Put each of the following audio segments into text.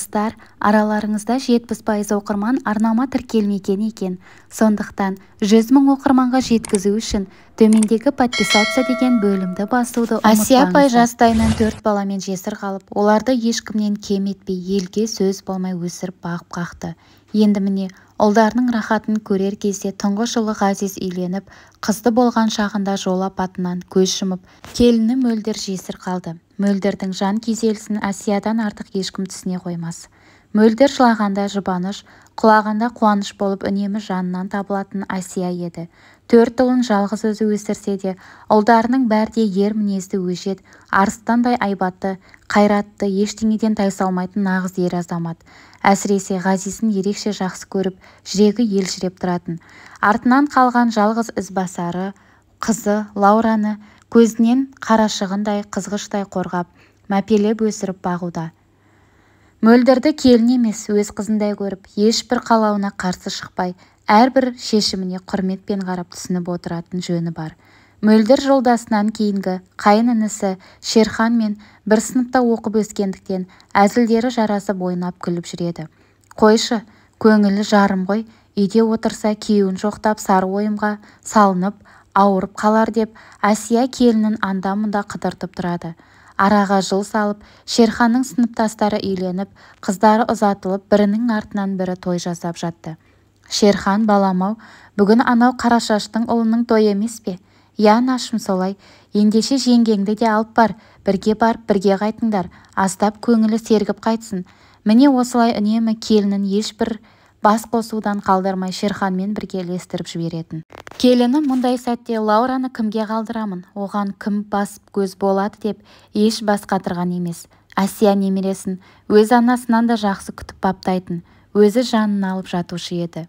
достар араларыңызда жетпіс пайыз оқырман арнама тіркелмеген екен сондықтан жүз мың оқырманға жеткізу үшін төмендегі подписаться деген бөлімді басуды ұмытпаңыз әсия апай жастайынан төрт баламен жесір қалып оларды ешкімнен кем етпей елге сөз болмай өсіріп бағып-қақты енді міне ұлдарының рахатын көрер кезде тұңғыш ұлы ғазиз үйленіп қызды болған шағында жол апатынан көз жұмып келіні мөлдір жесір қалды мөлдірдің жан күйзелісін әсиядан артық ешкім түсіне қоймас мөлдір жылағанда жұбаныш құлағанда қуаныш болып үнемі жанынан табылатын әсия еді төрт ұлын жалғыз өзі өсірсе де ұлдарының бәрі де ер мінезді өжет арыстандай айбатты қайратты ештеңеден тайсалмайтын нағыз ер азамат әсіресе ғазизін ерекше жақсы көріп жүрегі елжіреп тұратын артынан қалған жалғыз ізбасары қызы лаураны көзінен қарашығындай қызғыштай қорғап мәпелеп өсіріп бағуда мөлдірді келін емес өз қызындай көріп ешбір қалауына қарсы шықпай әрбір шешіміне құрметпен қарап түсініп отыратын жөні бар мөлдір жолдасынан кейінгі қайын інісі мен бір сыныпта оқып өскендіктен әзілдері жарасып ойнап күліп жүреді қойшы көңілі жарым ғой үйде отырса күйеуін жоқтап сары ойымға салынып ауырып қалар деп әсия келінін анда-мұнда қыдыртып тұрады араға жыл салып шерханның сыныптастары үйленіп қыздары ұзатылып бірінің артынан бірі той жасап жатты шерхан балам-ау бүгін анау қарашаштың ұлының тойы емес пе иә анашым солай ендеше жеңгеңді де алып бар бірге барып бірге қайтыңдар аздап көңілі сергіп қайтсын міне осылай үнемі келінін ешбір бас қосудан қалдырмай шерханмен бірге ілестіріп жіберетін келіні мұндай сәтте лаураны кімге қалдырамын оған кім басып көз болады деп еш бас қатырған емес әсия немересін өз анасынан да жақсы күтіп баптайтын өзі жанын алып жатушы еді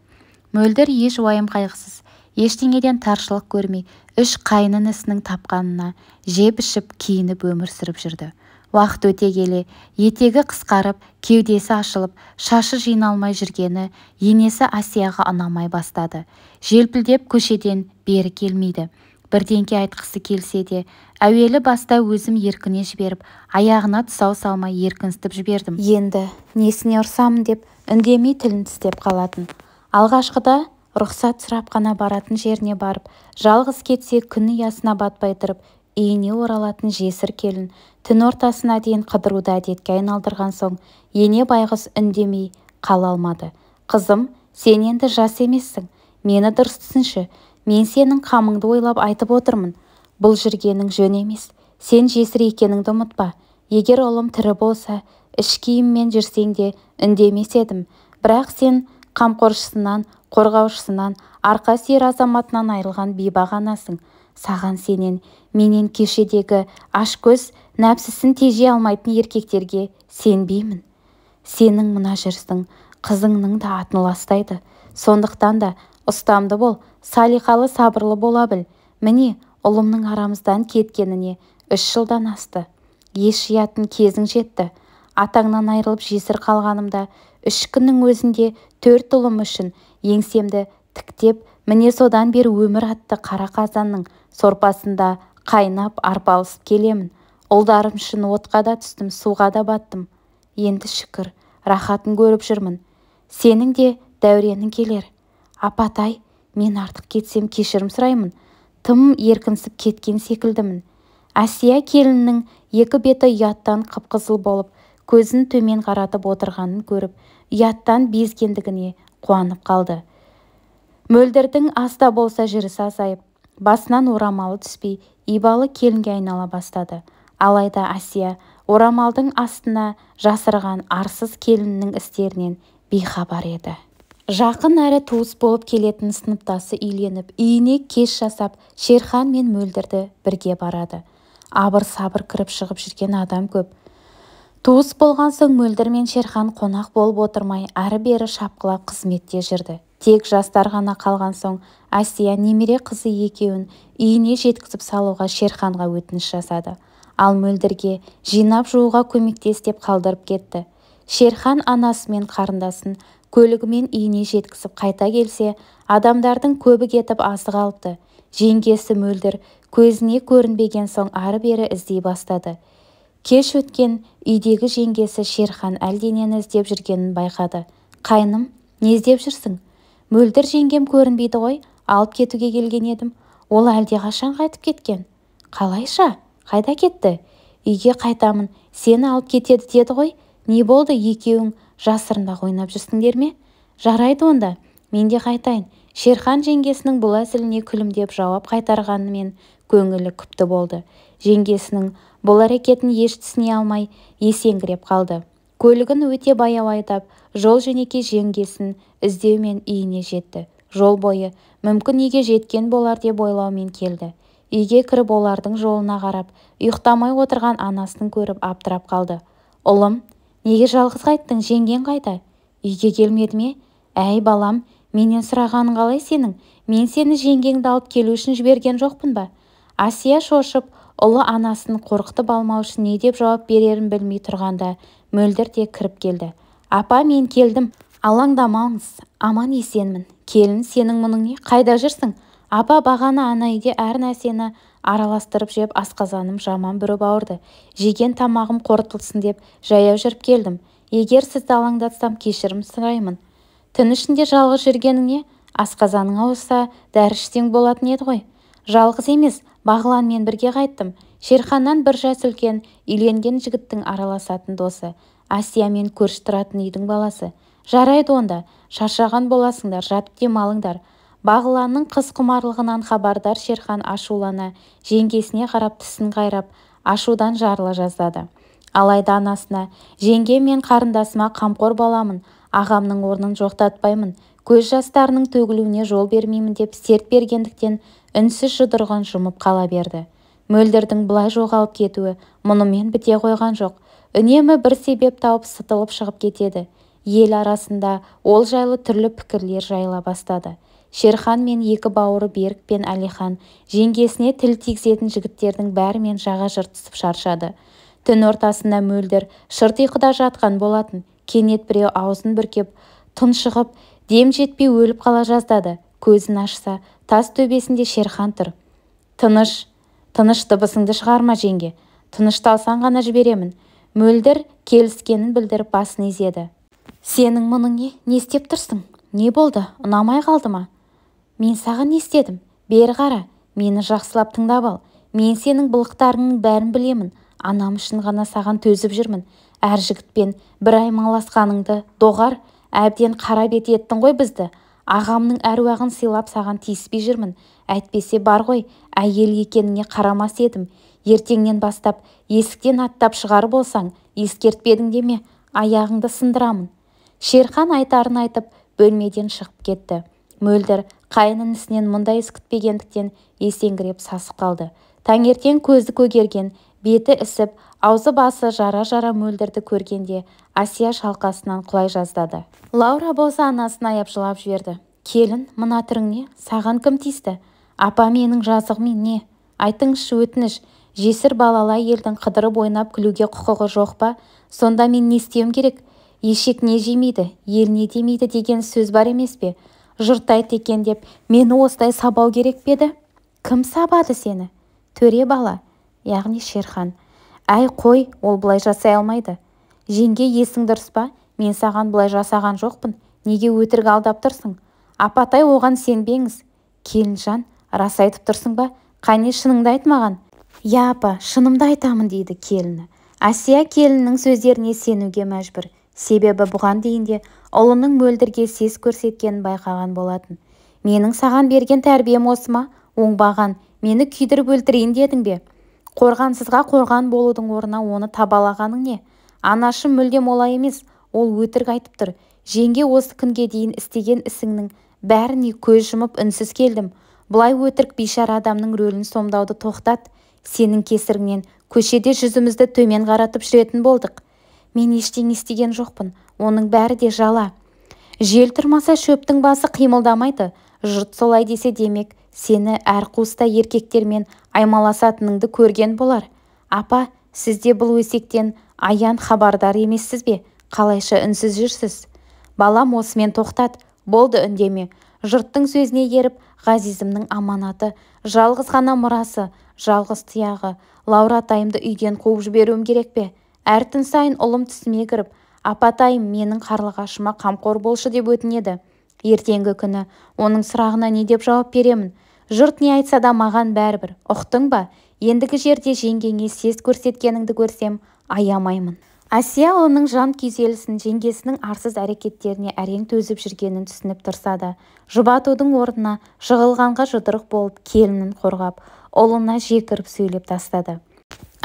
мөлдір еш уайым қайғысыз ештеңеден таршылық көрмей үш қайын інісінің тапқанына жеп-ішіп киініп өмір сүріп жүрді уақыт өте келе етегі қысқарып кеудесі ашылып шашы жиналмай жүргені енесі асияға ұнамай бастады желпілдеп көшеден бері келмейді бірдеңке айтқысы келсе де әуелі баста өзім еркіне жіберіп аяғына тұсау салмай еркінсітіп жібердім енді несіне ұрсамын деп үндемей тілін тістеп қалатын алғашқыда рұқсат сұрап қана баратын жеріне барып жалғыз кетсе күн ұясына батпай тұрып үйіне оралатын жесір келін түн ортасына дейін қыдыруды әдетке айналдырған соң ене байғыс үндемей қала алмады қызым сен енді жас емессің мені дұрыс түсінші мен сенің қамыңды ойлап айтып отырмын бұл жүргенің жөн емес сен жесір екеніңді ұмытпа егер ұлым тірі болса іш киіммен жүрсең де үндемес едім бірақ сен қамқоршысынан қорғаушысынан арқа сүйер азаматынан айрылған бейбақ анасың саған сенен менен кешедегі ашкөз нәпсісін теже алмайтын еркектерге сенбеймін сенің мына жүрісің қызыңның да атын ластайды сондықтан да ұстамды бол салиқалы сабырлы бола біл міне ұлымның арамыздан кеткеніне үш жылдан асты ес жиятын кезің жетті атаңнан айрылып жесір қалғанымда үш күннің өзінде төрт ұлым үшін еңсемді тіктеп міне содан бер өмір атты қара қазанның сорпасында қайнап арпалысып келемін ұлдарым үшін отқа да түстім суға да баттым енді шүкір рахатын көріп жүрмін сенің де дәуренің келер апатай мен артық кетсем кешірім сұраймын тым еркінсіп кеткен секілдімін әсия келіннің екі беті ұяттан қып-қызыл болып көзін төмен қаратып отырғанын көріп ұяттан безгендігіне қуанып қалды мөлдірдің аста болса жүрісі азайып басынан орамалы түспей ибалы келінге айнала бастады алайда Асия орамалдың астына жасырған арсыз келіннің істерінен бейхабар еді жақын әрі туыс болып келетін сыныптасы үйленіп үйіне кеш жасап шерхан мен мөлдірді бірге барады абыр-сабыр кіріп-шығып жүрген адам көп туыс болған соң мөлдір мен шерхан қонақ болып отырмай ары-бері шапқылап қызметте жүрді тек жастар ғана қалған соң Асия немере қызы екеуін үйіне жеткізіп салуға шерханға өтініш жасады ал мөлдірге жинап жууға көмектес деп қалдырып кетті шерхан анасы мен қарындасын көлігімен үйіне жеткізіп қайта келсе адамдардың көбі кетіп асық алыпты жеңгесі мөлдір көзіне көрінбеген соң ары-бері іздей бастады кеш өткен үйдегі жеңгесі шерхан әлденені іздеп жүргенін байқады қайным не іздеп жүрсің мөлдір жеңгем көрінбейді ғой алып кетуге келген едім ол әлдеқашан қайтып кеткен қалайша қайда кетті үйге қайтамын сені алып кетеді деді ғой не болды екеуің жасырын ойнап жүрсіңдер ме жарайды онда мен де қайтайын шерхан жеңгесінің бұл әзіліне күлімдеп жауап қайтарғанымен көңілі күпті болды жеңгесінің бұл әрекетін еш түсіне алмай есеңгіреп қалды көлігін өте баяу айдап жол-жөнекей жеңгесін іздеумен үйіне жетті жол бойы мүмкін неге жеткен болар деп ойлаумен келді үйге кіріп олардың жолына қарап ұйықтамай отырған анасын көріп аптырап қалды ұлым неге жалғыз қайттың жеңгең қайда үйге келмеді ме әй балам менен сұрағаның қалай сенің мен сені жеңгеңді алып келу үшін жіберген жоқпын ба асия шошып ұлы анасын қорқытып алмау үшін не деп жауап берерін білмей тұрғанда мөлдір де кіріп келді апа мен келдім алаңдамаңыз аман-есенмін келін сенің мұның не қайда жүрсің апа бағана ана үйде әр нәрсені араластырып жеп асқазаным жаман бүріп ауырды жеген тамағым қорытылсын деп жаяу жүріп келдім егер сізді алаңдатсам кешірім сұраймын түн ішінде жалғыз не асқазаның ауырса дәрі болатын еді ғой жалғыз емес бағланмен бірге қайттым шерханнан бір жас үлкен үйленген жігіттің араласатын досы асиямен көрші тұратын үйдің баласы жарайды онда шаршаған боласыңдар жатып демалыңдар бағланның қыз құмарлығынан хабардар шерхан ашулана жеңгесіне қарап тісін қайрап ашудан жарыла жаздады алайда анасына жеңге мен қарындасыма қамқор боламын ағамның орнын жоқтатпаймын көз жастарының төгілуіне жол бермеймін деп серт бергендіктен үнсіз жұдырығын жұмып қала берді мөлдірдің бұлай жоғалып кетуі мұнымен біте қойған жоқ үнемі бір себеп тауып сытылып шығып кетеді ел арасында ол жайлы түрлі пікірлер жайыла бастады шерхан мен екі бауыры берік пен әлихан жеңгесіне тіл тигізетін жігіттердің бәрімен жаға жыртысып шаршады түн ортасында мөлдір шырт ұйқыда жатқан болатын кенет біреу аузын бүркеп тұншығып дем жетпей өліп қала жаздады көзін ашса тас төбесінде шерхан тұр тыныш тыныш дыбысыңды шығарма жеңге тынышталсаң ғана жіберемін мөлдір келіскенін білдіріп басын изеді сенің мұның не не істеп тұрсың не болды ұнамай қалды ма мен саған не істедім бері қара мені жақсылап тыңдап ал мен сенің былықтарыңның бәрін білемін анам үшін ғана саған төзіп жүрмін әр жігітпен бір аймаласқаныңды доғар әбден қара бет еттің ғой бізді ағамның әруағын сыйлап саған тиіспей жүрмін әйтпесе бар ғой әйел екеніңе қарамас едім ертеңнен бастап есіктен аттап шығар болсаң ескертпедің деме аяғыңды сындырамын шерхан айтарын айтып бөлмеден шығып кетті мөлдір қайын інісінен мұндай іс күтпегендіктен есеңгіреп сасып қалды таңертең көзі көгерген беті ісіп аузы-басы жара-жара мөлдірді көргенде асия шалқасынан құлай жаздады лаура болса анасын аяп жылап жіберді келін мына түрің не саған кім тиісті апа менің жазығым не айтыңызшы өтініш жесір балалы елдің қыдырып ойнап күлуге құқығы жоқ па сонда мен не істеуім керек ешек не жемейді ел не демейді деген сөз бар емес пе жұрт айт екен деп мені осылай сабау керек пе еді кім сабады сені төре бала яғни шерхан әй қой ол бұлай жасай алмайды жеңге есің дұрыс па мен саған бұлай жасаған жоқпын неге өтірік алдап тұрсың апатай оған сенбеңіз келінжан рас айтып тұрсың ба қане шыныңды айтмаған маған иә апа шынымды айтамын дейді келіні асия келінінің сөздеріне сенуге мәжбүр себебі бұған дейін де ұлының мөлдірге сес көрсеткенін байқаған болатын менің саған берген тәрбием осы ма оңбаған мені күйдіріп өлтірейін дедің бе қорғансызға қорған болудың орнына оны табалағаның не анашым мүлдем олай емес ол өтірік айтып тұр жеңге осы күнге дейін істеген ісіңнің бәріне көз жұмып үнсіз келдім бұлай өтірік бейшара адамның рөлін сомдауды тоқтат сенің кесіріңнен көшеде жүзімізді төмен қаратып жүретін болдық мен ештеңе істеген жоқпын оның бәрі де жала жел тұрмаса шөптің басы қимылдамайды жұрт солай десе демек сені әр қуыста еркектермен аймаласатыныңды көрген болар апа сіз де бұл өсектен аян хабардар емессіз бе қалайша үнсіз жүрсіз балам осымен тоқтат болды үндеме жұрттың сөзіне еріп ғазизімнің аманаты жалғыз ғана мұрасы жалғыз тұяғы лаура атайымды үйден қуып жіберуім керек пе әр сайын ұлым түсіме кіріп апатайым менің қарлығашыма қамқор болшы деп өтінеді ертеңгі күні оның сұрағына не деп жауап беремін жұрт не айтса да маған бәрібір ұқтың ба ендігі жерде жеңгеңе сес көрсеткеніңді көрсем аямаймын әсия оның жан күйзелісін жеңгесінің арсыз әрекеттеріне әрең төзіп жүргенін түсініп тұрса да жұбатудың орнына жығылғанға жұдырық болып келінін қорғап ұлына жекіріп сөйлеп тастады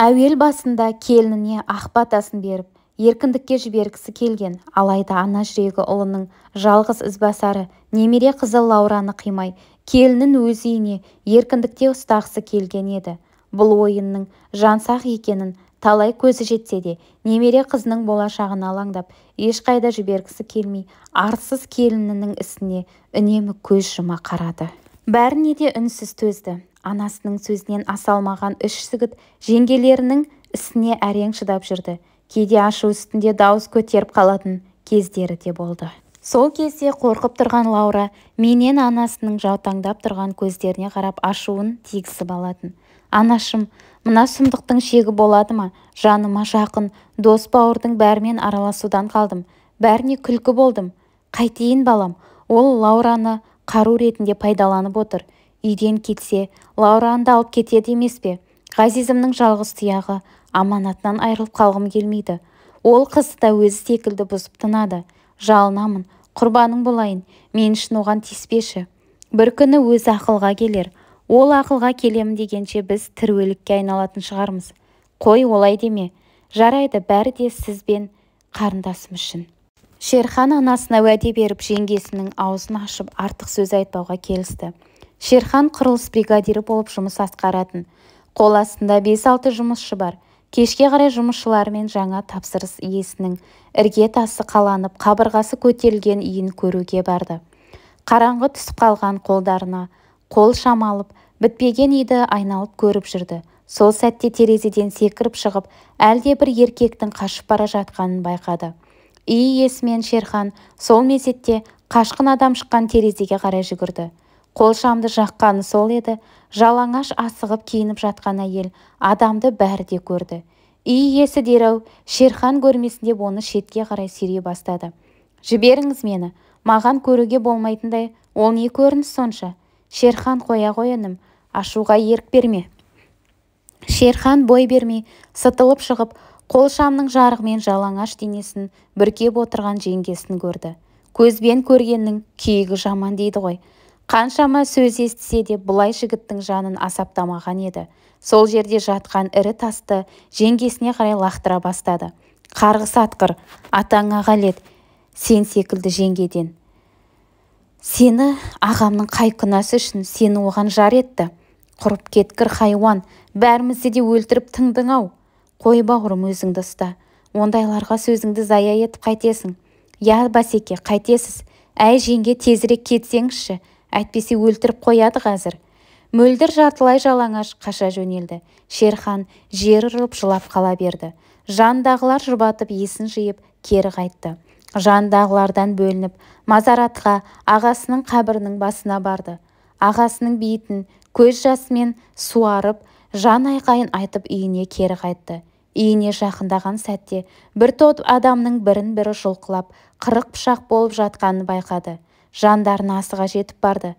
әуел басында келініне ақ батасын беріп еркіндікке жібергісі келген алайда ана жүрегі ұлының жалғыз ізбасары немере қызы лаураны қимай келінін өз үйіне еркіндікте ұстағысы келген еді бұл ойынның жансақ екенін талай көзі жетсе де немере қызының болашағын алаңдап ешқайда жібергісі келмей арсыз келінінің ісіне үнемі көз жұма қарады бәріне де үнсіз төзді анасының сөзінен аса алмаған үш жігіт жеңгелерінің ісіне әрең шыдап жүрді кейде ашу үстінде дауыс көтеріп қалатын кездері де болды сол кезде қорқып тұрған лаура менен анасының жаутаңдап тұрған көздеріне қарап ашуын тигізіп алатын анашым мына сұмдықтың шегі болады ма жаныма жақын дос бауырдың бәрімен араласудан қалдым бәріне күлкі болдым қайтейін балам ол лаураны қару ретінде пайдаланып отыр үйден кетсе лаураны да алып кетеді емес пе ғазизімнің жалғыз тұяғы аманатынан айрылып қалғым келмейді ол қызды да өзі секілді бұзып тынады жалынамын құрбаның болайын мен үшін оған тиіспеші бір күні өзі ақылға келер ол ақылға келемін дегенше біз өлікке айналатын шығармыз қой олай деме жарайды бәрі де сіз бен қарындасым үшін шерхан анасына уәде беріп жеңгесінің аузын ашып артық сөз айтпауға келісті шерхан құрылыс бригадирі болып жұмыс атқаратын қол астында бес-алты жұмысшы бар кешке қарай мен жаңа тапсырыс иесінің тасы қаланып қабырғасы көтерілген үйін көруге барды қараңғы түсіп қалған қолдарына қол шамалып бітпеген үйді айналып көріп жүрді сол сәтте терезеден секіріп шығып әлде бір еркектің қашып бара жатқанын байқады үй иесі мен шерхан сол мезетте қашқын адам шыққан терезеге қарай жүгірді қолшамды жаққаны сол еді жалаңаш асығып киініп жатқан әйел адамды бәрі де көрді үй иесі дереу шерхан көрмесін деп оны шетке қарай сүйрей бастады жіберіңіз мені маған көруге болмайтындай ол не көрініс сонша шерхан қоя ғой інім ашуға ерік берме шерхан бой бермей сытылып шығып қолшамның жарығымен жалаңаш денесін бүркеп отырған жеңгесін көрді көзбен көргеннің күйігі жаман дейді ғой қаншама сөз естісе де бұлай жігіттің жанын асаптамаған еді сол жерде жатқан ірі тасты жеңгесіне қарай лақтыра бастады қарғыс атқыр атаңа қалет сен секілді жеңгеден сені ағамның қай күнәсі үшін сені оған жар етті құрып кеткір хайуан бәрімізді де өлтіріп тыңдың-ау қой бауырым өзіңді ұста ондайларға сөзіңді зая етіп қайтесің я басеке қайтесіз әй жеңге тезірек кетсеңізші әйтпесе өлтіріп қояды қазір мөлдір жартылай жалаңаш қаша жөнелді шерхан жер ұрып жылап қала берді Жандағылар жұбатып есін жиып кері қайтты Жандағылардан бөлініп мазаратқа ағасының қабірінің басына барды ағасының бейітін көз жасымен суарып жан айқайын айтып үйіне кері қайтты үйіне жақындаған сәтте бір топ адамның бірін-бірі жұлқылап қырық пышақ болып жатқанын байқады жандарына асыға жетіп барды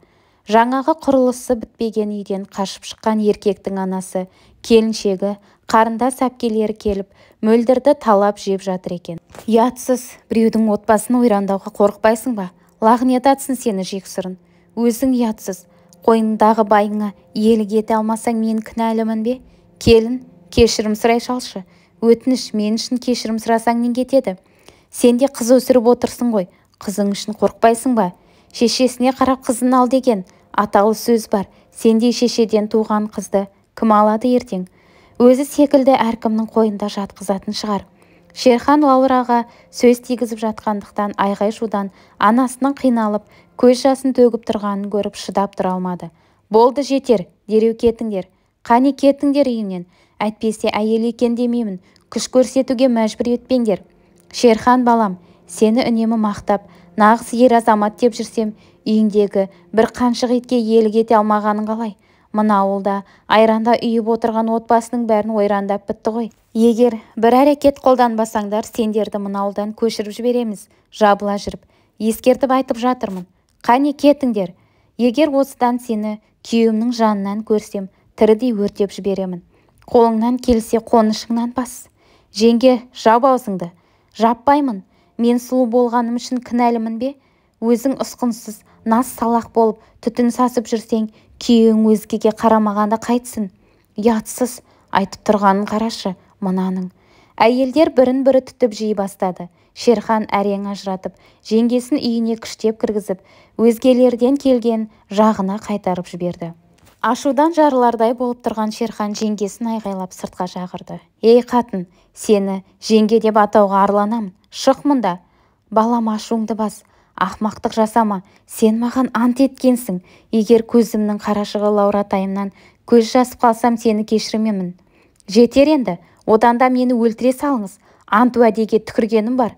жаңағы құрылысы бітпеген үйден қашып шыққан еркектің анасы келіншегі қарындас әпкелері келіп мөлдірді талап жеп жатыр екен ұятсыз біреудің отбасын ойрандауға қорықпайсың ба лағнет атсын сені жексұрын өзің ұятсыз қойныңдағы байыңа иелік ете алмасаң мен кінәлімін бе келін кешірім сұрай шалшы. өтініш мен үшін кешірім сұрасаң не кетеді сен де қыз өсіріп отырсың ғой қызың үшін қорықпайсың ба шешесіне қарап қызын ал деген аталы сөз бар сендей шешеден туған қызды кім алады ертең өзі секілді әркімнің қойында жатқызатын шығар шерхан лаураға сөз тигізіп жатқандықтан айғай-шудан анасының қиналып көз жасын төгіп тұрғанын көріп шыдап тұра алмады болды жетер дереу кетіңдер қане кетіңдер үйіңнен әйтпесе әйел екен демеймін күш көрсетуге мәжбүр етпеңдер шерхан балам сені үнемі мақтап нағыз ер азамат деп жүрсем үйіңдегі бір қаншық итке иелік ете алмағаның қалай мына ауылда айранда үйіп отырған отбасының бәрін ойрандап бітті ғой егер бір әрекет қолданбасаңдар сендерді мына ауылдан көшіріп жібереміз жабыла жүріп ескертіп айтып жатырмын қане кетіңдер егер осыдан сені күйеуімнің жанынан көрсем тірідей өртеп жіберемін қолыңнан келсе қонышыңнан бас жеңге жап аузыңды жаппаймын мен сұлу болғаным үшін кінәлімін бе өзің ұсқынсыз нас салақ болып түтін сасып жүрсең күйеуің өзгеге қарамағанда қайтсын. ұятсыз айтып тұрғанын қарашы мынаның әйелдер бірін-бірі түтіп жей бастады шерхан әрең ажыратып жеңгесін үйіне күштеп кіргізіп өзгелерден келген жағына қайтарып жіберді ашудан жарылардай болып тұрған шерхан жеңгесін айғайлап сыртқа шақырды ей қатын сені жеңге деп атауға арланамын шық мұнда балам ашуыңды бас Ақмақтық жасама сен маған ант еткенсің егер көзімнің қарашығы лауратайымнан көз жасып қалсам сені кешірмеймін жетер енді одан да мені өлтіре салыңыз ант уәдеге түкіргенім бар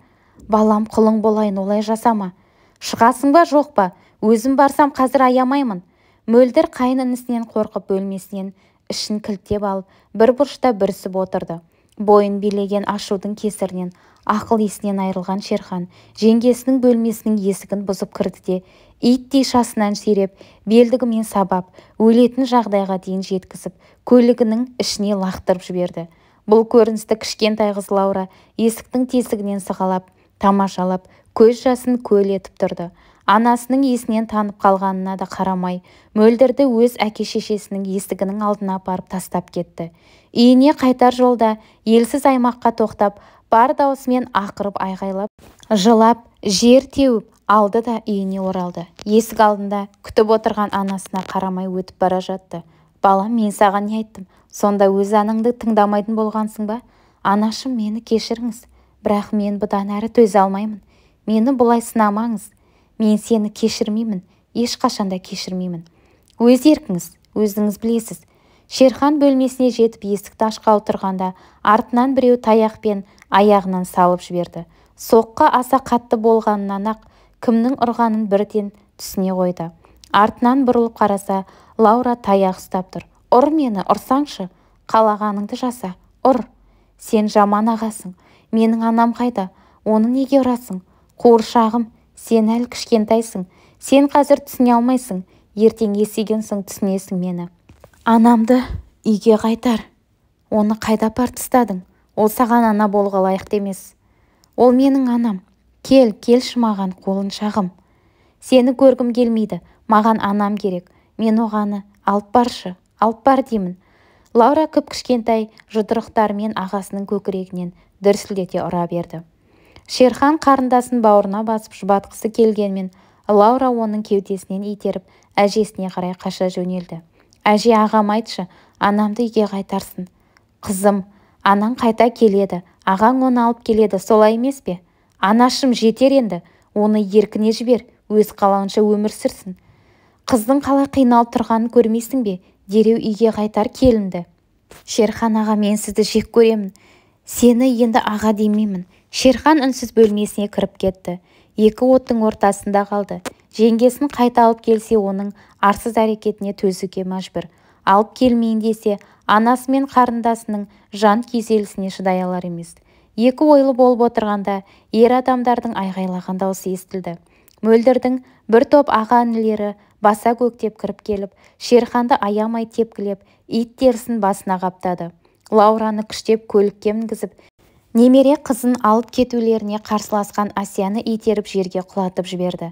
балам құлың болайын олай жасама шығасың ба жоқ па өзім барсам қазір аямаймын мөлдір қайын інісінен қорқып бөлмесінен ішін кілттеп алып бір бұрышта бүрісіп отырды бойын билеген ашудың кесірінен ақыл есінен айрылған шерхан жеңгесінің бөлмесінің есігін бұзып кірді де иттей шасынан сүйреп белдігімен сабап өлетін жағдайға дейін жеткізіп көлігінің ішіне лақтырып жіберді бұл көріністі кішкентай қыз лаура есіктің тесігінен сығалап тамашалап көз жасын көл етіп тұрды анасының есінен танып қалғанына да қарамай мөлдірді өз әке-шешесінің есігінің алдына апарып тастап кетті үйіне қайтар жолда елсіз аймаққа тоқтап бар даусымен ақырып айғайлап жылап жер теуіп алды да үйіне оралды есік алдында күтіп отырған анасына қарамай өтіп бара жатты балам мен саған не айттым сонда өз анаңды тыңдамайтын болғансың ба анашым мені кешіріңіз бірақ мен бұдан әрі төзе алмаймын мені бұлай сынамаңыз мен сені кешірмеймін ешқашан да кешірмеймін өз еркіңіз өзіңіз білесіз шерхан бөлмесіне жетіп есікті ашқалы тұрғанда артынан біреу таяқпен аяғынан салып жіберді соққы аса қатты болғанынан-ақ кімнің ұрғанын бірден түсіне қойды артынан бұрылып қараса лаура таяқ ұстап тұр ұр мені ұрсаңшы қалағаныңды жаса ұр сен жаман ағасың менің анам қайда оны неге ұрасың қуыршағым сен әлі кішкентайсың сен қазір түсіне алмайсың ертең есейген соң түсінесің мені анамды үйге қайтар оны қайда апарып тастадың ол саған ана болуға лайықты емес ол менің анам кел келші маған шағым. сені көргім келмейді маған анам керек мен оғаны алып баршы алып бар деймін лаура кіп-кішкентай жұдырықтарымен ағасының көкірегінен дүрсілдете ұра берді шерхан қарындасын бауырына басып жұбатқысы келгенмен лаура оның кеудесінен итеріп әжесіне қарай қаша жөнелді әже ағам айтшы анамды үйге қайтарсын қызым анаң қайта келеді ағаң оны алып келеді солай емес пе анашым жетер енді оны еркіне жібер өз қалауынша өмір сүрсін қыздың қалай қиналып тұрғанын көрмейсің бе дереу үйге қайтар келінді шерхан аға мен сізді жек көремін сені енді аға демеймін шерхан үнсіз бөлмесіне кіріп кетті екі оттың ортасында қалды жеңгесін қайта алып келсе оның арсыз әрекетіне төзуге мәжбүр алып келмейін десе анасы мен қарындасының жан күйзелісіне шыдай алар емес екі ойлы болып отырғанда ер адамдардың айғайлаған даусы естілді мөлдірдің бір топ аға інілері баса көктеп кіріп келіп шерханды аямай тепкілеп ит терісін басына қаптады лаураны күштеп көлікке мінгізіп немере қызын алып кетулеріне қарсыласқан асияны итеріп жерге құлатып жіберді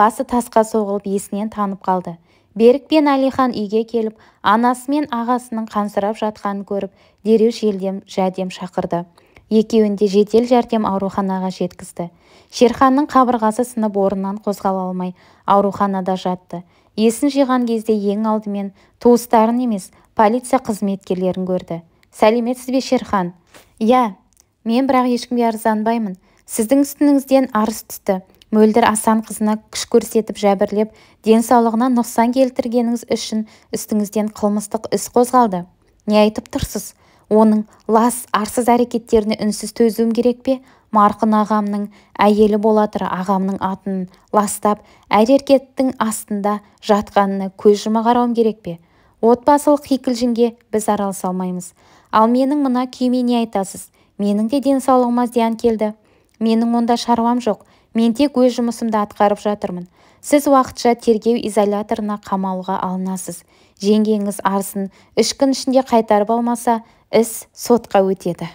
басы тасқа соғылып есінен танып қалды берік пен әлихан үйге келіп анасы мен ағасының қансырап жатқанын көріп дереу желдем жәрдем шақырды екеуін де жедел жәрдем ауруханаға жеткізді шерханның қабырғасы сынып орнынан қозғала алмай ауруханада жатты есін жиған кезде ең алдымен туыстарын емес полиция қызметкерлерін көрді сәлеметсіз бе шерхан иә мен бірақ ешкімге арызданбаймын сіздің үстіңізден арыз түсті мөлдір асанқызына күш көрсетіп жәбірлеп денсаулығына нұқсан келтіргеніңіз үшін үстіңізден қылмыстық іс қозғалды не айтып тұрсыз оның лас арсыз әрекеттеріне үнсіз төзуім керек пе марқұм ағамның әйелі бола тұра ағамның атын ластап әр астында жатқанына көз жұма қарауым керек пе отбасылық кикілжіңге біз араласа алмаймыз ал менің мына күйіме не айтасыз менің де денсаулығыма зиян келді менің онда шаруам жоқ мен тек өз жұмысымды атқарып жатырмын сіз уақытша тергеу изоляторына қамауға алынасыз жеңгеңіз арсын үш күн ішінде қайтарып алмаса іс сотқа өтеді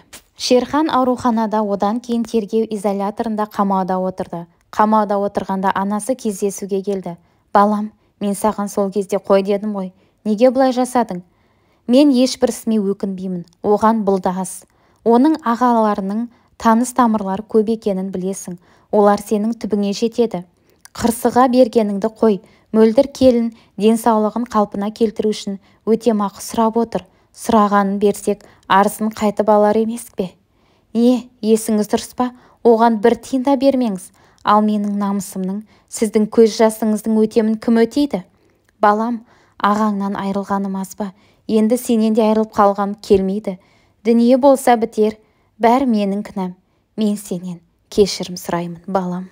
шерхан ауруханада одан кейін тергеу изоляторында қамауда отырды қамауда отырғанда анасы кездесуге келді балам мен саған сол кезде қой дедім ғой неге бұлай жасадың мен ешбір ісіме өкінбеймін оған бұл да аз оның ағаларының таныс тамырлары көп екенін білесің олар сенің түбіңе жетеді қырсыға бергеніңді қой мөлдір келін денсаулығын қалпына келтіру үшін өтемақы сұрап отыр сұрағанын берсек арысын қайтып алар емес пе е есіңіз дұрыс па оған бір тиын да бермеңіз ал менің намысымның сіздің көз жасыңыздың өтемін кім өтейді балам ағаңнан айрылғаным аз ба енді сенен де айрылып қалғым келмейді дүние болса бітер бәрі менің кінәм мен сенен кешірім сұраймын балам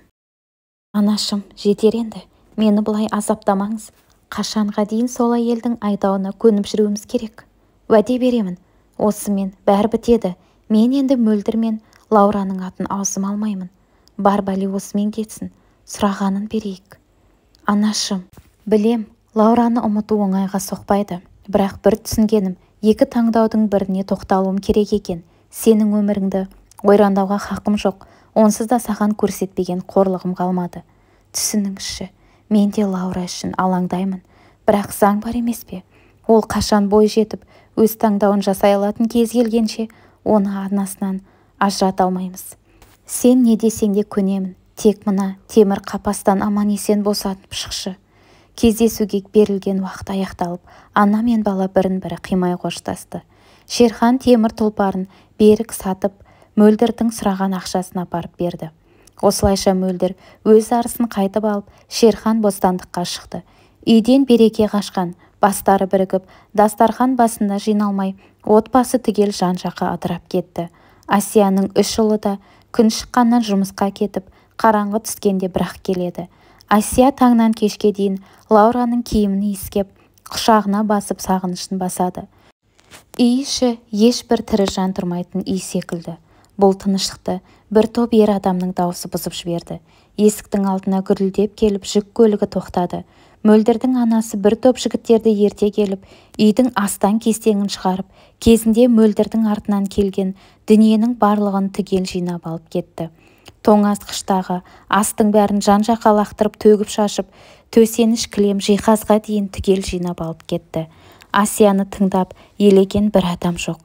анашым жетер енді мені бұлай азаптамаңыз қашанға дейін сол елдің айдауына көніп жүруіміз керек уәде беремін осымен бәрі бітеді мен енді мөлдір мен лаураның атын аузыма алмаймын бар бәле осымен кетсін сұрағанын берейік анашым білем лаураны ұмыту оңайға соқпайды бірақ бір түсінгенім екі таңдаудың біріне тоқталуым керек екен сенің өміріңді ойрандауға хақым жоқ онсыз да саған көрсетпеген қорлығым қалмады түсініңізші мен де лаура үшін алаңдаймын бірақ заң бар емес пе ол қашан бой жетіп өз таңдауын жасай алатын кез келгенше оны анасынан ажырата алмаймыз сен не десең де көнемін тек мына темір қапастан аман-есен босатып шықшы кездесуге берілген уақыт аяқталып ана мен бала бірін-бірі қимай қоштасты шерхан темір тұлпарын берік сатып мөлдірдің сұраған ақшасын апарып берді осылайша мөлдір өз арысын қайтып алып шерхан бостандыққа шықты үйден береке қашқан бастары бірігіп дастархан басында жиналмай отбасы түгел жан-жаққа ыдырап кетті асияның үш ұлы да күн шыққаннан жұмысқа кетіп қараңғы түскенде бірақ келеді асия таңнан кешке дейін лаураның киімін ескеп құшағына басып сағынышын басады үй іші ешбір тірі жан тұрмайтын үй секілді бұл тыныштықты бір топ ер адамның даусы бұзып жіберді есіктің алдына гүрілдеп келіп жүк көлігі тоқтады мөлдірдің анасы бір топ жігіттерді ерте келіп үйдің астан кестеңін шығарып кезінде мөлдірдің артынан келген дүниенің барлығын түгел жинап алып кетті тоңазытқыштағы астың бәрін жан-жаққа лақтырып төгіп-шашып төсеніш кілем жиһазға дейін түгел жинап алып кетті асияны тыңдап елеген бір адам жоқ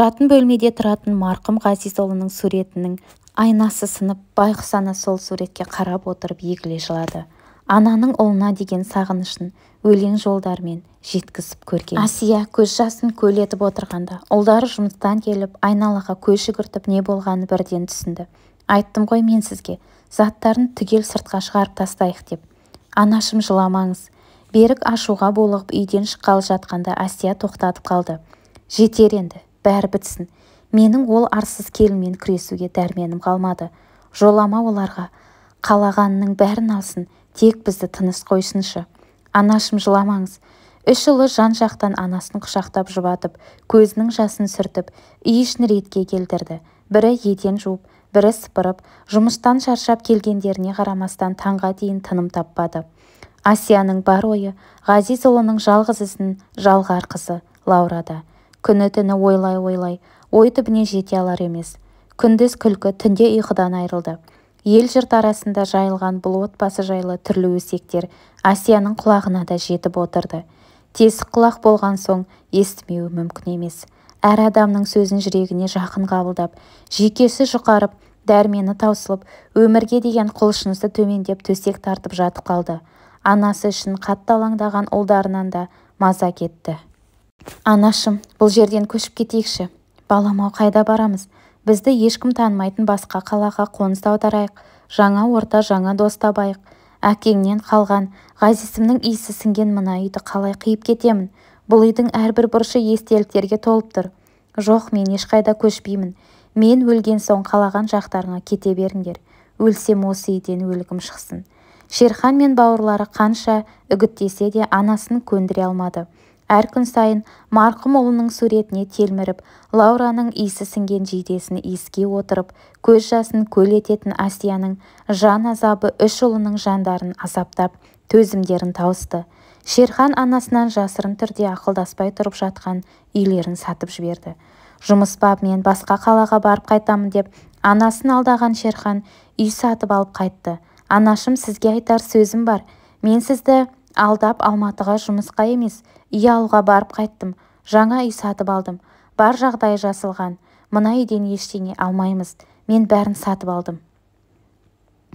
жатын бөлмеде тұратын марқұм ғазизұлының суретінің айнасы сынып байғұс ана сол суретке қарап отырып егіле жылады ананың ұлына деген сағынышын өлең жолдармен жеткізіп көрген асия көз жасын көл отырғанда ұлдары жұмыстан келіп айналаға көз жүгіртіп не болғанын бірден түсінді айттым ғой мен сізге заттарын түгел сыртқа шығарып тастайық деп анашым жыламаңыз берік ашуға болығып үйден шыққалы жатқанда әсия тоқтатып қалды жетер енді бәрі бітсін менің ол арсыз келінмен күресуге дәрменім қалмады жолама оларға қалағанының бәрін алсын тек бізді тыныс қойсыншы анашым жыламаңыз үш ұлы жан-жақтан анасын құшақтап жұбатып көзінің жасын сүртіп үй ішін ретке келтірді бірі еден жуып бірі сыпырып жұмыстан шаршап келгендеріне қарамастан таңға дейін тыным таппады асияның бар ойы ғазизұлының жалғыз ізін жалғар қызы лаурада күні-түні ойлай-ойлай ой түбіне жете алар емес күндіз күлкі түнде ұйқыдан айрылды ел-жұрт арасында жайылған бұл отбасы жайлы түрлі өсектер асияның құлағына да жетіп отырды тесік құлақ болған соң естімеуі мүмкін емес әр адамның сөзін жүрегіне жақын қабылдап жүйкесі жұқарып дәрмені таусылып өмірге деген құлшынысы төмендеп төсек тартып жатып қалды анасы үшін қатты алаңдаған ұлдарынан да маза кетті анашым бұл жерден көшіп кетейікші балам-ау қайда барамыз бізді ешкім танымайтын басқа қалаға қоныс аударайық жаңа орта жаңа дос табайық әкеңнен қалған ғазисімнің иісі сіңген мына үйді қалай қиып кетемін бұл үйдің әрбір бұрышы естеліктерге толып тұр жоқ мен ешқайда көшпеймін мен өлген соң қалаған жақтарыңа кете беріңдер өлсем осы үйден өлгім шықсын шерхан мен бауырлары қанша үгіттесе де анасын көндіре алмады әр күн сайын марқұм ұлының суретіне телміріп лаураның иісі сіңген жейдесін иіскей отырып көз жасын көл ететін асияның жан азабы үш ұлының жандарын азаптап төзімдерін тауысты шерхан анасынан жасырын түрде ақылдаспай тұрып жатқан үйлерін сатып жіберді жұмыс мен басқа қалаға барып қайтамын деп анасын алдаған шерхан үй сатып алып қайтты анашым сізге айтар сөзім бар мен сізді алдап алматыға жұмысқа емес үй алуға барып қайттым жаңа үй сатып алдым бар жағдай жасалған мына үйден ештеңе алмаймыз мен бәрін сатып алдым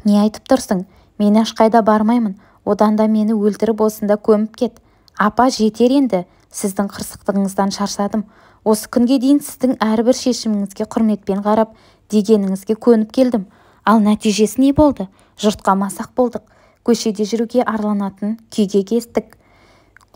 не айтып тұрсың мен ешқайда бармаймын одан да мені өлтіріп осында көміп кет апа жетер енді сіздің қырсықтығыңыздан шаршадым осы күнге дейін сіздің әрбір шешіміңізге құрметпен қарап дегеніңізге көніп келдім ал нәтижесі не болды жұртқа масақ болдық көшеде жүруге арланатын күйге кестік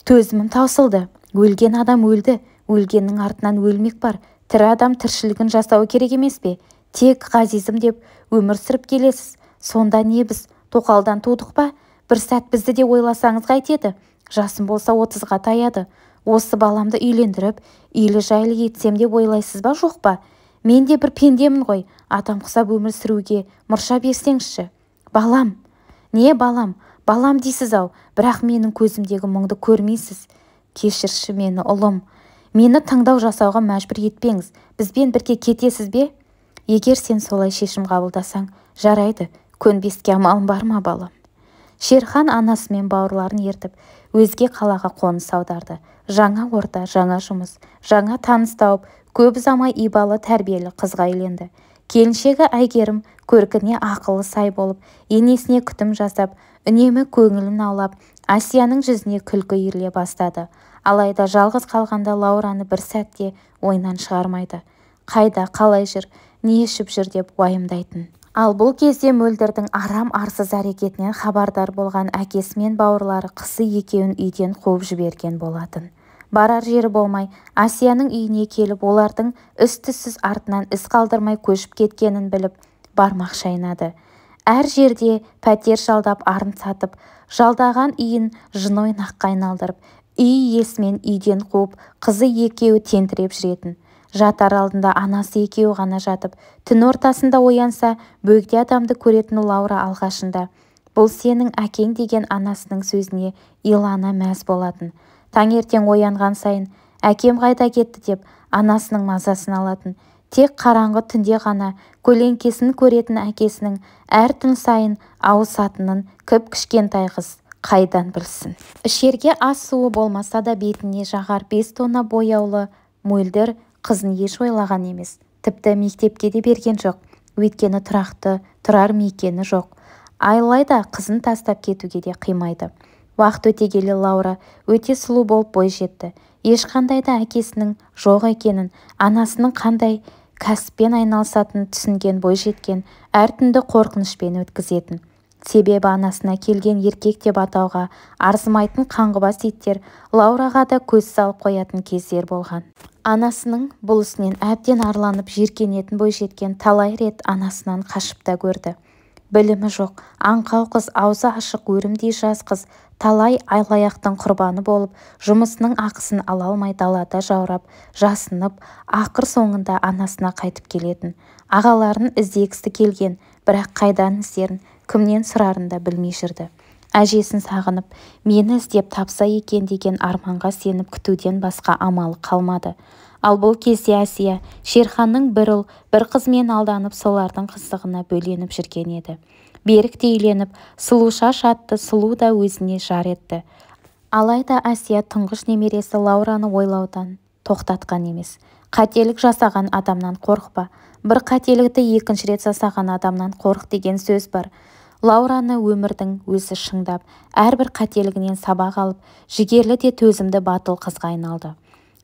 төзімім таусылды өлген адам өлді өлгеннің артынан өлмек бар тірі адам тіршілігін жасау керек емес пе тек ғазизім деп өмір сүріп келесіз сонда не біз тоқалдан тудық па бір сәт бізді де ойласаңыз қайтеді жасым болса отызға таяды осы баламды үйлендіріп үйлі-жайлы етсем деп ойлайсыз ба жоқ па мен де бір пендемін ғой атам құсап өмір сүруге мұрша берсеңізші балам не балам балам дейсіз-ау бірақ менің көзімдегі мұңды көрмейсіз кешірші мені ұлым мені таңдау жасауға мәжбүр етпеңіз бізбен бірге кетесіз бе егер сен солай шешім қабылдасаң жарайды көнбеске амалым бар ма балам шерхан анасы мен бауырларын ертіп өзге қалаға қоныс саударды. жаңа орта жаңа жұмыс жаңа таныс тауып көп ұзамай ибалы тәрбиелі қызға үйленді келіншегі әйгерім көркіне ақылы сай болып енесіне күтім жасап үнемі көңілін аулап асияның жүзіне күлкі үйіріле бастады алайда жалғыз қалғанда лаураны бір сәтте ойнан шығармайды қайда қалай жүр не ішіп жүр деп уайымдайтын ал бұл кезде мөлдірдің арам-арсыз әрекетінен хабардар болған әкесі мен бауырлары қысы екеуін үйден қуып жіберген болатын барар жері болмай асияның үйіне келіп олардың үстісіз түссіз артынан із қалдырмай көшіп кеткенін біліп бармақ шайнады. әр жерде пәтер жалдап арын сатып жалдаған үйін жын ойнаққа айналдырып үй иесімен үйден қуып қызы екеуі тентіреп жүретін жатар алдында анасы екеуі ғана жатып түн ортасында оянса бөгде адамды көретін лаура алғашында бұл сенің әкең деген анасының сөзіне илана мәз болатын таңертең оянған сайын әкем қайда кетті деп анасының мазасын алатын тек қараңғы түнде ғана көлеңкесін көретін әкесінің әр түн сайын ауысатынын кіп-кішкентай қыз қайдан білсін ішерге ас суы болмаса да бетіне жағар бес тонна бояулы мөлдір қызын еш ойлаған емес тіпті мектепке де берген жоқ өйткені тұрақты тұрар мекені жоқ алайда қызын тастап кетуге де қимайды уақыт өте келе лаура өте сұлу болып бой жетті ешқандай да әкесінің жоқ екенін анасының қандай кәсіппен айналысатынын түсінген бойжеткен әр түнді қорқынышпен өткізетін себебі анасына келген еркек деп атауға арзымайтын қаңғыбас иттер лаураға да көз салып қоятын кездер болған анасының бұл ісінен әбден арланып жиіркенетін бойжеткен талай рет анасынан қашып та көрді білімі жоқ аңқау қыз аузы ашық өрімдей жас қыз талай айлаяқтың құрбаны болып жұмысының ақысын ала алмай далада жаурап жасынып ақыр соңында анасына қайтып келетін ағаларын іздегісі келген бірақ қайдан іздерін кімнен сұрарын да білмей жүрді әжесін сағынып мені іздеп тапса екен деген арманға сеніп күтуден басқа амалы қалмады ал бұл кезде әсия шерханның бір ұл бір қызымен алданып солардың қызығына бөленіп жүрген еді берік те үйленіп сұлушаш атты сұлу да өзіне жар етті алайда әсия тұңғыш немересі лаураны ойлаудан тоқтатқан емес қателік жасаған адамнан қорықпа бір қателікті екінші рет жасаған адамнан қорық деген сөз бар лаураны өмірдің өзі шыңдап әрбір қателігінен сабақ алып жігерлі де төзімді батыл қызға айналды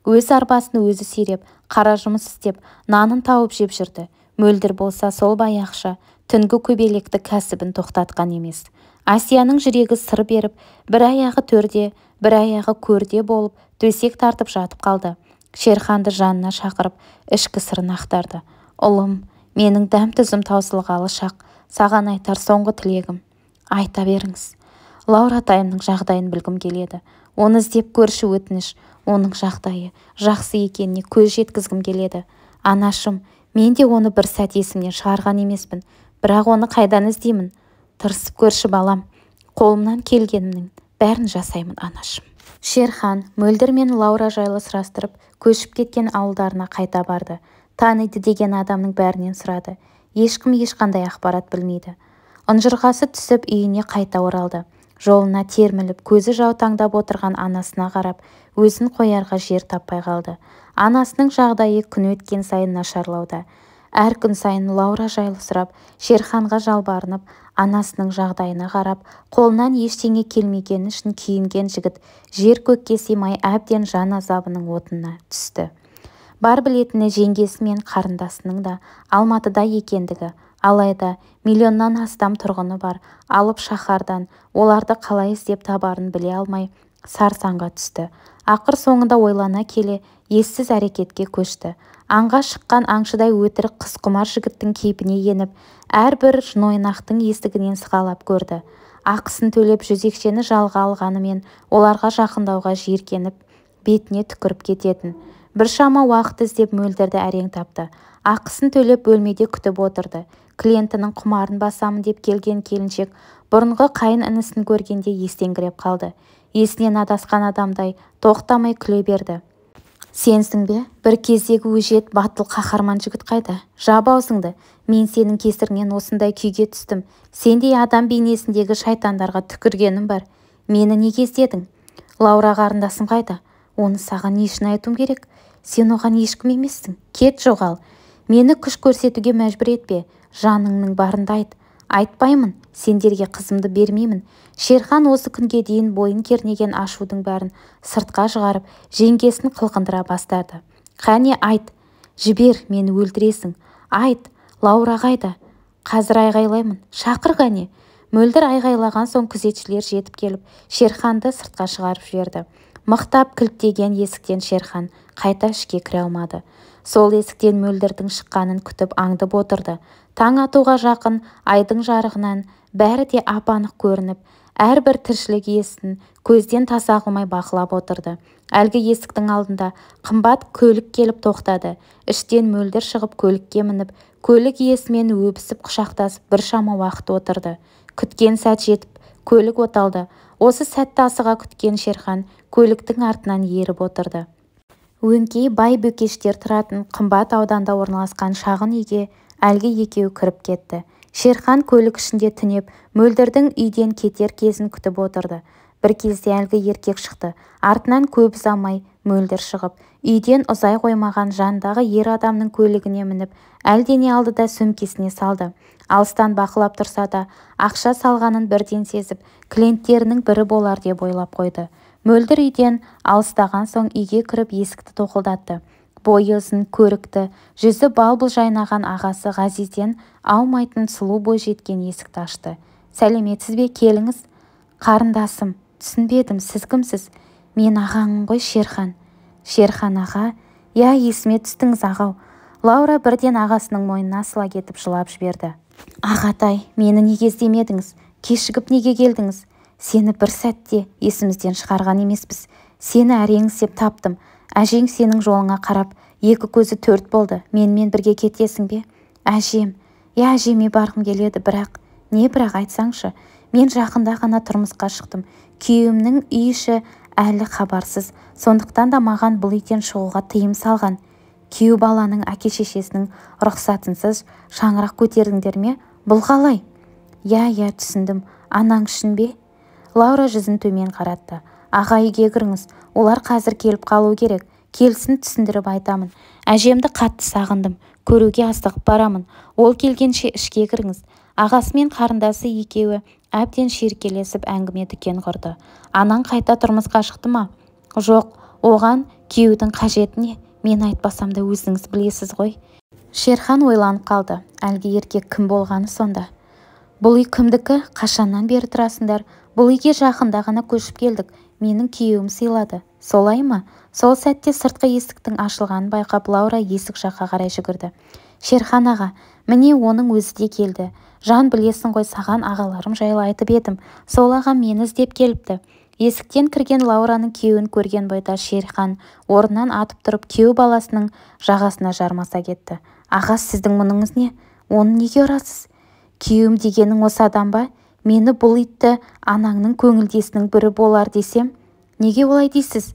өз арбасын өзі сиреп, қара жұмыс істеп нанын тауып жеп жүрді мөлдір болса сол баяқша, түнгі көбелекті кәсібін тоқтатқан емес асияның жүрегі сыр беріп бір аяғы төрде бір аяғы көрде болып төсек тартып жатып қалды шерханды жанына шақырып ішкі сырын ақтарды ұлым менің дәм тұзым таусылғалы шақ саған айтар соңғы тілегім айта беріңіз лаура тайымның жағдайын білгім келеді оны іздеп көрші өтініш оның жағдайы жақсы екеніне көз жеткізгім келеді анашым мен де оны бір сәт есімнен шығарған емеспін бірақ оны қайдан іздеймін тырысып көрші балам қолымнан келгенімнің бәрін жасаймын анашым шерхан мөлдір мен лаура жайлы сұрастырып көшіп кеткен ауылдарына қайта барды таниды деген адамның бәрінен сұрады ешкім ешқандай ақпарат білмейді ынжырғасы түсіп үйіне қайта оралды жолына терміліп көзі жаутаңдап отырған анасына қарап өзін қоярға жер таппай қалды анасының жағдайы күн өткен сайын нашарлауда әр күн сайын лаура жайлы сұрап шерханға жалбарынып анасының жағдайына қарап қолынан ештеңе келмегені үшін күйінген жігіт жер көкке сыймай әбден жан азабының отына түсті бар білетіні жеңгесі мен қарындасының да алматыда екендігі алайда миллионнан астам тұрғыны бар алып шаһардан оларды қалай іздеп табарын біле алмай сарсаңға түсті ақыр соңында ойлана келе ессіз әрекетке көшті аңға шыққан аңшыдай өтірік қысқұмар жігіттің кейпіне еніп әрбір ойнақтың есігінен сығалап көрді ақысын төлеп жүзекшені жалға алғанымен оларға жақындауға жиіркеніп бетіне түкіріп кететін біршама уақыт іздеп мөлдірді әрең тапты ақысын төлеп бөлмеде күтіп отырды клиентінің құмарын басамын деп келген келіншек бұрынғы қайын-інісін көргенде естеңгіреп қалды есінен адасқан адамдай тоқтамай күле берді сенсің бе бір кездегі өжет батыл қаһарман жігіт қайда жаба аузыңды мен сенің кесіріңнен осындай күйге түстім сендей адам бейнесіндегі шайтандарға түкіргенім бар мені неге іздедің лаура қарындасым қайда оны саған не үшін айтуым керек сен оған ешкім емессің кет жоғал мені күш көрсетуге мәжбүр етпе жаныңның барында айт айтпаймын сендерге қызымды бермеймін шерхан осы күнге дейін бойын кернеген ашудың бәрін сыртқа шығарып жеңгесін қылқындыра бастады қане айт жібер мені өлтіресің айт лаура қайда қазір айғайлаймын шақыр қане мөлдір айғайлаған соң күзетшілер жетіп келіп шерханды сыртқа шығарып жіберді мықтап кілттеген есіктен шерхан қайта ішке кіре алмады сол есіктен мөлдірдің шыққанын күтіп аңдып отырды таң атуға жақын айдың жарығынан бәрі де ап-анық көрініп әрбір тіршілік иесін көзден таса қылмай бақылап отырды әлгі есіктің алдында қымбат көлік келіп тоқтады іштен мөлдір шығып көлікке мініп көлік иесімен өбісіп құшақтасып біршама уақыт отырды күткен сәт жетіп көлік оталды осы сәтті асыға күткен шерхан көліктің артынан еріп отырды өңкей бай-бөкештер тұратын қымбат ауданда орналасқан шағын үйге әлгі екеуі кіріп кетті шерхан көлік ішінде түнеп мөлдірдің үйден кетер кезін күтіп отырды бір кезде әлгі еркек шықты артынан көп ұзамай мөлдір шығып үйден ұзай қоймаған жандағы ер адамның көлігіне мініп әлдене алды да сөмкесіне салды алыстан бақылап тұрса да ақша салғанын бірден сезіп клиенттерінің бірі болар деп ойлап қойды мөлдір үйден алыстаған соң үйге кіріп есікті тоқылдатты бойы ұзын көрікті жүзі бал жайнаған ағасы ғазизден аумайтын сұлу жеткен есікті ашты сәлеметсіз бе келіңіз қарындасым түсінбедім сіз кімсіз мен ағаңмын ғой шерхан шерхан аға иә есіме түстіңіз ағау лаура бірден ағасының мойнына асыла кетіп жылап жіберді ағатай мені неге іздемедіңіз кешігіп неге келдіңіз сені бір сәтте есімізден шығарған емеспіз сені әрең іздеп таптым әжең сенің жолыңа қарап екі көзі төрт болды менімен бірге кетесің бе әжем иә әжеме барғым келеді бірақ не бірақ айтсаңшы мен жақында ғана тұрмысқа шықтым күйеуімнің үй іші әлі хабарсыз сондықтан да маған бұл үйден шығуға тыйым салған күйеу баланың әке-шешесінің рұқсатынсыз шаңырақ көтердіңдер ме бұл қалай иә иә түсіндім анаң үшін бе лаура жүзін төмен қаратты аға үйге кіріңіз олар қазір келіп қалуы керек келсін түсіндіріп айтамын әжемді қатты сағындым көруге асығып барамын ол келгенше ішке кіріңіз ағасы мен қарындасы екеуі әбден шеркелесіп әңгіме-дүкен құрды анаң қайта тұрмысқа шықты ма жоқ оған күйеудің қажеті мен айтпасам да өзіңіз білесіз ғой шерхан ойланып қалды әлгі еркек кім болғаны сонда бұл үй кімдікі қашаннан бері тұрасыңдар бұл үйге жақында ғана көшіп келдік менің күйеуім сыйлады солай ма сол сәтте сыртқы есіктің ашылғанын байқап лаура есік жаққа қарай жүгірді шерхан аға міне оның өзі де келді жан білесің ғой саған ағаларым жайлы айтып едім сол аға мені іздеп келіпті есіктен кірген лаураның күйеуін көрген бойда шерхан орнынан атып тұрып күйеу баласының жағасына жармаса кетті аға сіздің мұныңыз не оны неге ұрасыз күйеуім дегенің осы адам ба мені бұл итті анаңның көңілдесінің бірі болар десем неге олай дейсіз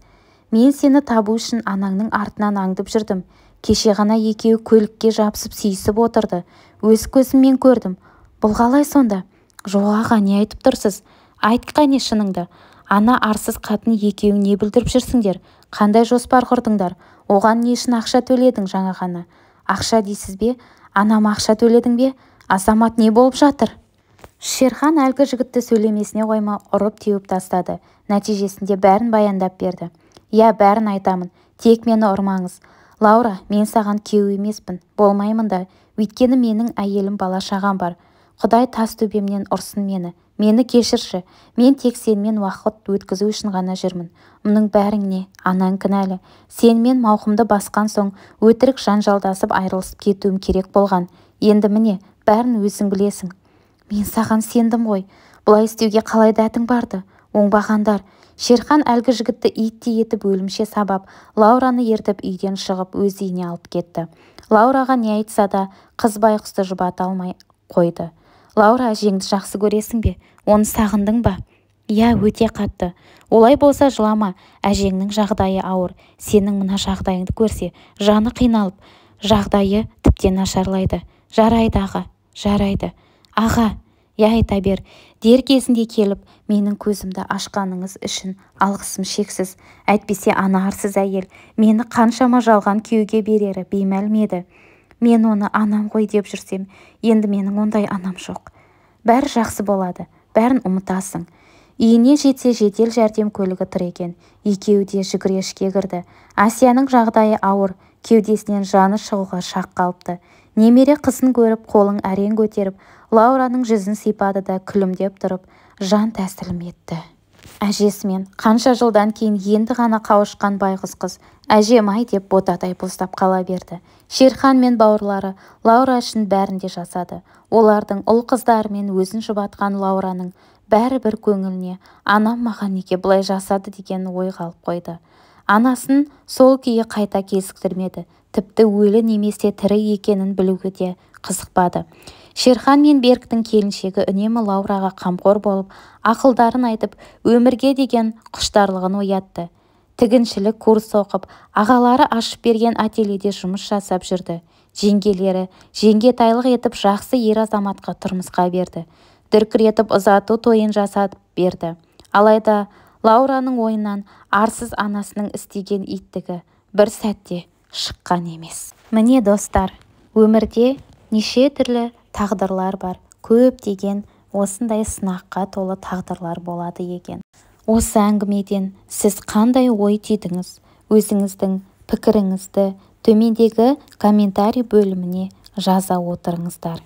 мен сені табу үшін анаңның артынан аңдып жүрдім кеше ғана екеуі көлікке жабысып сүйісіп отырды өз көзіммен көрдім бұл қалай сонда жоға аға не айтып тұрсыз айт қане шыныңды ана арсыз қатын екеуің не бүлдіріп жүрсіңдер қандай жоспар құрдыңдар оған не үшін ақша төледің жаңа ғана ақша дейсіз бе анама ақша төледің бе азамат не болып жатыр шерхан әлгі жігітті сөйлемесіне қоймай ұрып-теуіп тастады нәтижесінде бәрін баяндап берді иә бәрін айтамын тек мені ұрмаңыз лаура мен саған күйеу емеспін болмаймын да өйткені менің әйелім бала-шағам бар құдай тас төбемнен ұрсын мені мені кешірші мен тек сенімен уақыт өткізу үшін ғана жүрмін мұның бәріңе анаң кінәлі сенімен мауқымды басқан соң өтірік жанжалдасып айырылысып кетуім керек болған енді міне бәрін өзің білесің мен саған сендім ғой бұлай істеуге қалай дәтің барды оңбағандар шерхан әлгі жігітті иттей етіп өлімше сабап лаураны ертіп үйден шығып өз үйіне алып кетті лаураға не айтса да қыз байқұсты жұбата алмай қойды лаура әжеңді жақсы көресің бе оны сағындың ба иә өте қатты олай болса жылама әжеңнің жағдайы ауыр сенің мына жағдайыңды көрсе жаны қиналып жағдайы тіптен нашарлайды жарайды аға жарайды аға иә айта бер дер кезінде келіп менің көзімді ашқаныңыз үшін алғысым шексіз әйтпесе ана арсыз әйел мені қаншама жалған күйеуге берері беймәлім еді мен оны анам ғой деп жүрсем енді менің ондай анам жоқ бәрі жақсы болады бәрін ұмытасың үйіне жетсе жедел жәрдем көлігі тұр екен екеуі де жүгіре кірді асияның жағдайы ауыр кеудесінен жаны шығуға шақ қалыпты немере қызын көріп қолын әрең көтеріп лаураның жүзін сипады да күлімдеп тұрып жан тәсілім етті әжесімен қанша жылдан кейін енді ғана қауышқан байғыз қыз әжем-ай деп ботадай боздап қала берді шерхан мен бауырлары лаура үшін бәрін де жасады олардың ұл-қыздарымен өзін жұбатқан лаураның бір көңіліне анам маған неге бұлай жасады деген ой қалып қойды анасын сол күйі қайта кезіктірмеді тіпті өлі немесе тірі екенін білуге де қызықпады шерхан мен беріктің келіншегі үнемі лаураға қамқор болып ақылдарын айтып өмірге деген құштарлығын оятты тігіншілік курс оқып ағалары ашып берген ательеде жұмыс жасап жүрді жеңгелері жеңгетайлық етіп жақсы ер азаматқа тұрмысқа берді дүркіретіп ұзату тойын жасап берді алайда лаураның ойынан арсыз анасының істеген иттігі бір сәтте шыққан емес міне достар өмірде неше түрлі тағдырлар бар көп деген осындай сынаққа толы тағдырлар болады екен осы әңгімеден сіз қандай ой түйдіңіз өзіңіздің пікіріңізді төмендегі комментарий бөліміне жаза отырыңыздар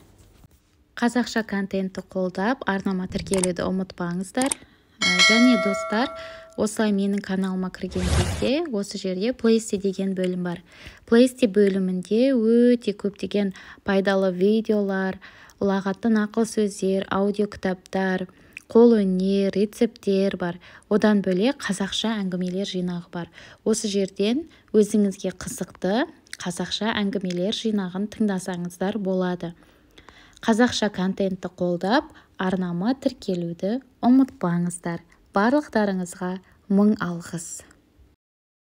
қазақша контентті қолдап арнама тіркелуді ұмытпаңыздар Э, және достар осылай менің каналыма кірген кезде осы жерде плейсте деген бөлім бар плейсте бөлімінде өте көптеген пайдалы видеолар ұлағатты нақыл сөздер аудиокітаптар қол қолөнер рецепттер бар одан бөлек қазақша әңгімелер жинағы бар осы жерден өзіңізге қызықты қазақша әңгімелер жинағын тыңдасаңыздар болады қазақша контентті қолдап арнама тіркелуді ұмытпаңыздар барлықтарыңызға мың алғыс